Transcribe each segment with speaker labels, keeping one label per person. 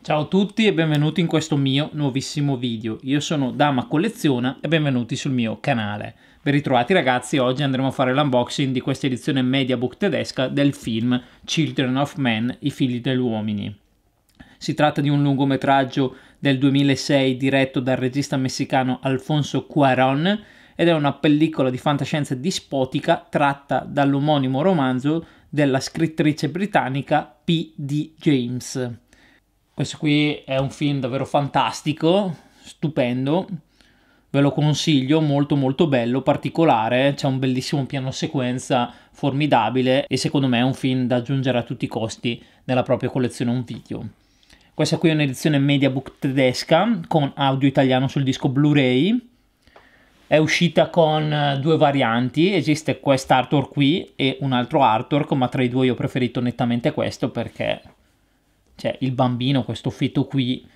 Speaker 1: Ciao a tutti e benvenuti in questo mio nuovissimo video. Io sono Dama Colleziona e benvenuti sul mio canale. Ben ritrovati ragazzi, oggi andremo a fare l'unboxing di questa edizione mediabook tedesca del film Children of Men, i figli degli uomini. Si tratta di un lungometraggio del 2006 diretto dal regista messicano Alfonso Cuaron ed è una pellicola di fantascienza dispotica tratta dall'omonimo romanzo della scrittrice britannica P. D. James. Questo qui è un film davvero fantastico, stupendo, ve lo consiglio, molto molto bello, particolare, c'è un bellissimo piano sequenza formidabile e secondo me è un film da aggiungere a tutti i costi nella propria collezione un video. Questa qui è un'edizione mediabook tedesca con audio italiano sul disco Blu-ray. È uscita con eh, due varianti, esiste quest'artwork qui e un altro artwork, ma tra i due io ho preferito nettamente questo perché cioè il bambino, questo feto qui,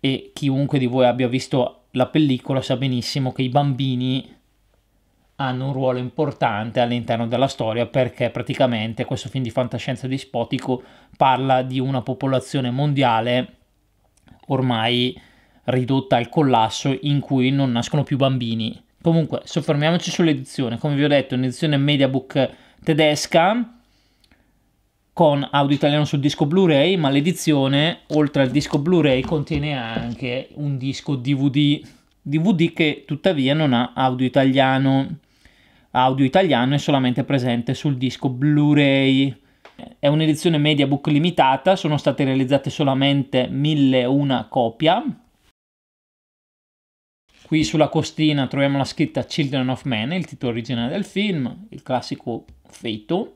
Speaker 1: e chiunque di voi abbia visto la pellicola sa benissimo che i bambini hanno un ruolo importante all'interno della storia perché praticamente questo film di fantascienza dispotico parla di una popolazione mondiale ormai ridotta al collasso in cui non nascono più bambini. Comunque, soffermiamoci sull'edizione. Come vi ho detto, è un'edizione mediabook tedesca con audio italiano sul disco Blu-ray, ma l'edizione, oltre al disco Blu-ray, contiene anche un disco DVD, DVD che tuttavia non ha audio italiano. Audio italiano è solamente presente sul disco Blu-ray. È un'edizione media book limitata, sono state realizzate solamente 1001 copia. Qui sulla costina troviamo la scritta Children of Men, il titolo originale del film, il classico feto,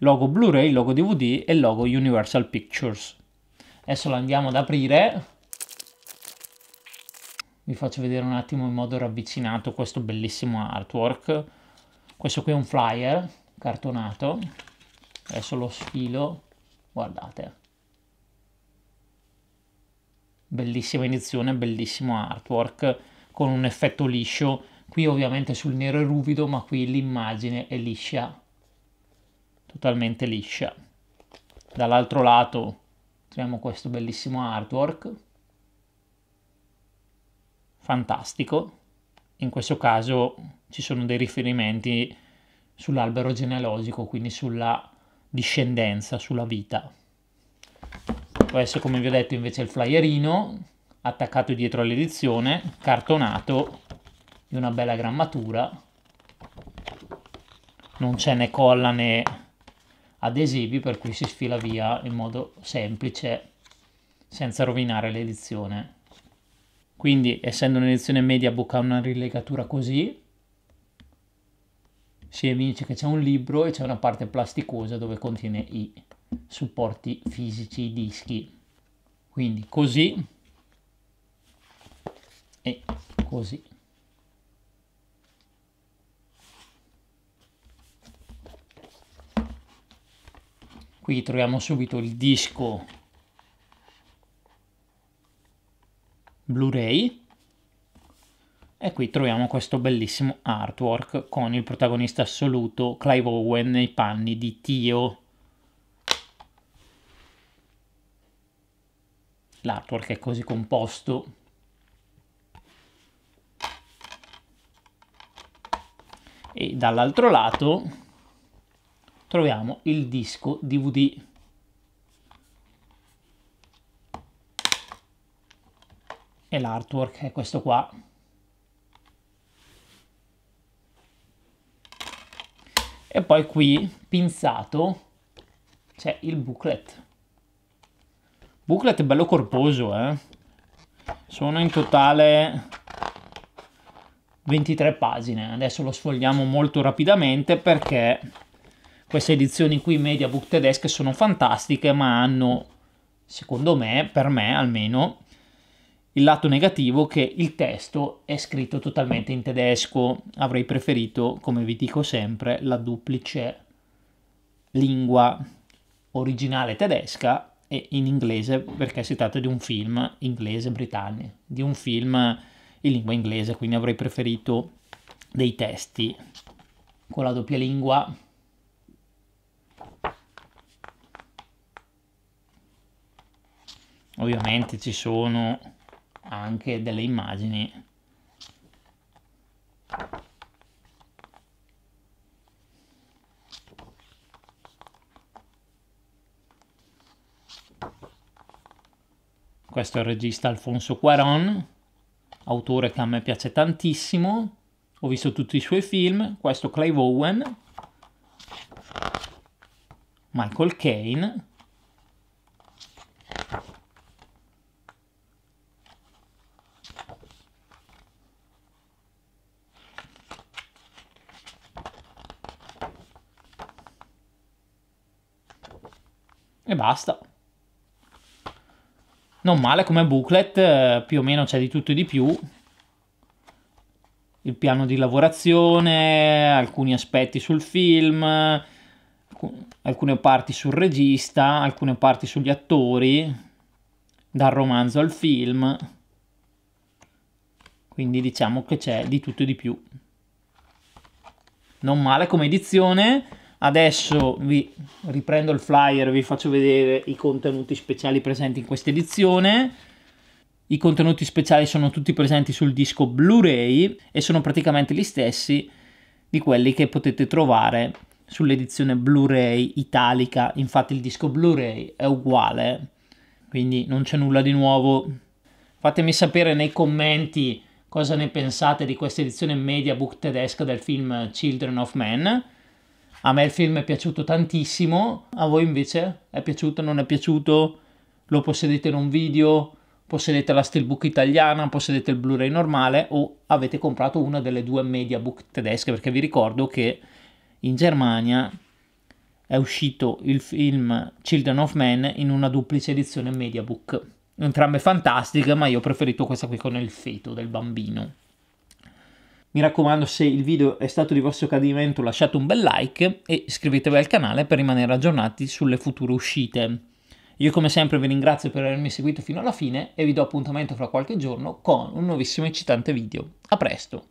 Speaker 1: logo Blu-ray, logo DVD e logo Universal Pictures. Adesso lo andiamo ad aprire. Vi faccio vedere un attimo in modo ravvicinato questo bellissimo artwork. Questo qui è un flyer cartonato. Adesso lo sfilo. Guardate. Bellissima inizione, bellissimo artwork con un effetto liscio. Qui ovviamente sul nero è ruvido, ma qui l'immagine è liscia totalmente liscia. Dall'altro lato troviamo questo bellissimo artwork, fantastico. In questo caso ci sono dei riferimenti sull'albero genealogico, quindi sulla discendenza, sulla vita. Questo, come vi ho detto, invece è il flyerino, attaccato dietro all'edizione, cartonato, di una bella grammatura. Non c'è né colla né adesivi per cui si sfila via in modo semplice senza rovinare l'edizione. Quindi essendo un'edizione media buca una rilegatura così, si evince che c'è un libro e c'è una parte plasticosa dove contiene i supporti fisici, i dischi. Quindi così e così. qui troviamo subito il disco Blu-ray e qui troviamo questo bellissimo artwork con il protagonista assoluto Clive Owen nei panni di Tio. L'artwork è così composto. E dall'altro lato troviamo il disco DVD. E l'artwork è questo qua. E poi qui, pinzato, c'è il booklet. Booklet bello corposo, eh. Sono in totale 23 pagine. Adesso lo sfogliamo molto rapidamente perché queste edizioni qui media book tedesche sono fantastiche, ma hanno, secondo me, per me almeno, il lato negativo che il testo è scritto totalmente in tedesco. Avrei preferito, come vi dico sempre, la duplice lingua originale tedesca e in inglese, perché si tratta di un film inglese-britannico, di un film in lingua inglese, quindi avrei preferito dei testi con la doppia lingua ovviamente ci sono anche delle immagini questo è il regista Alfonso Cuaron autore che a me piace tantissimo ho visto tutti i suoi film questo Clive Owen Michael Kane e basta. Non male come booklet, eh, più o meno c'è di tutto e di più. Il piano di lavorazione, alcuni aspetti sul film, alcune parti sul regista, alcune parti sugli attori, dal romanzo al film. Quindi diciamo che c'è di tutto e di più. Non male come edizione, Adesso vi riprendo il flyer, vi faccio vedere i contenuti speciali presenti in questa edizione. I contenuti speciali sono tutti presenti sul disco Blu-ray e sono praticamente gli stessi di quelli che potete trovare sull'edizione Blu-ray italica. Infatti il disco Blu-ray è uguale, quindi non c'è nulla di nuovo. Fatemi sapere nei commenti cosa ne pensate di questa edizione media book tedesca del film Children of Men a me il film è piaciuto tantissimo, a voi invece è piaciuto, non è piaciuto? Lo possedete in un video? Possedete la Steelbook italiana, possedete il Blu-ray normale o avete comprato una delle due mediabook tedesche? Perché vi ricordo che in Germania è uscito il film Children of Men in una duplice edizione mediabook. Entrambe fantastiche, ma io ho preferito questa qui con il feto del bambino. Mi raccomando, se il video è stato di vostro gradimento lasciate un bel like e iscrivetevi al canale per rimanere aggiornati sulle future uscite. Io come sempre vi ringrazio per avermi seguito fino alla fine e vi do appuntamento fra qualche giorno con un nuovissimo eccitante video. A presto!